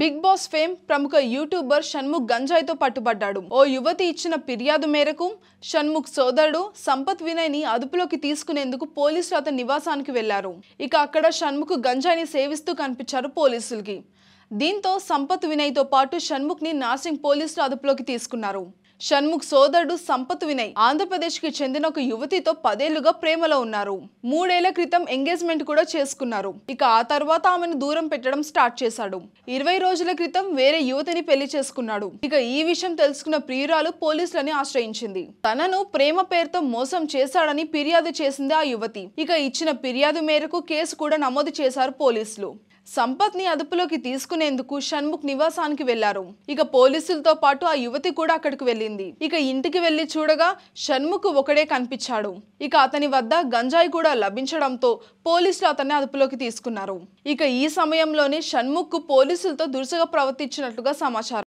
big Boss fame ప్రముఖ YouTuber Shanmukh గంజాయితో పట్టుబడ్డాడు ఓ యువతి ఇచ్చిన ఫిర్యాదు మేరకు షణ్ముఖ్ సోదరుడు సంపత్ వినయ్ ని అదుపులోకి తీసుకునేందుకు పోలీసులు అతని నివాసానికి వెళ్లారు ఇక అక్కడ షణ్ముఖ్ గంజాయిని సేవిస్తూ కనిపించారు పోలీసులకి దీంతో సంపత్ వినయ్తో పాటు షణ్ముఖ్ని నాసింగ్ పోలీసులు అదుపులోకి తీసుకున్నారు షణ్ముఖ్ సోదరుడు సంపత్ వినయ్ ఆంధ్రప్రదేశ్ కి చెందిన ఒక యువతితో పదేళ్లుగా ప్రేమలో ఉన్నారు మూడేళ్ల క్రితం ఎంగేజ్మెంట్ కూడా చేసుకున్నారు ఇక ఆ తర్వాత ఆమెను దూరం పెట్టడం స్టార్ట్ చేశాడు ఇరవై రోజుల క్రితం వేరే యువతిని పెళ్లి చేసుకున్నాడు ఇక ఈ విషయం తెలుసుకున్న ప్రియురాలు పోలీసులని ఆశ్రయించింది తనను ప్రేమ పేరుతో మోసం చేశాడని ఫిర్యాదు చేసింది ఆ యువతి ఇక ఇచ్చిన ఫిర్యాదు మేరకు కేసు కూడా నమోదు చేశారు పోలీసులు సంపత్ని అదుపులోకి తీసుకునేందుకు షణ్ముఖ్ నివాసానికి వెళ్లారు ఇక పోలీసులతో పాటు ఆ యువతి కూడా అక్కడికి వెళ్ళింది ఇక ఇంటికి వెళ్లి చూడగా షణ్ముఖ్ ఒకడే కనిపించాడు ఇక అతని వద్ద గంజాయి కూడా లభించడంతో పోలీసులు అతన్ని అదుపులోకి తీసుకున్నారు ఇక ఈ సమయంలోనే షణ్ముఖ్ పోలీసులతో దురుసగా ప్రవర్తించినట్లుగా సమాచారం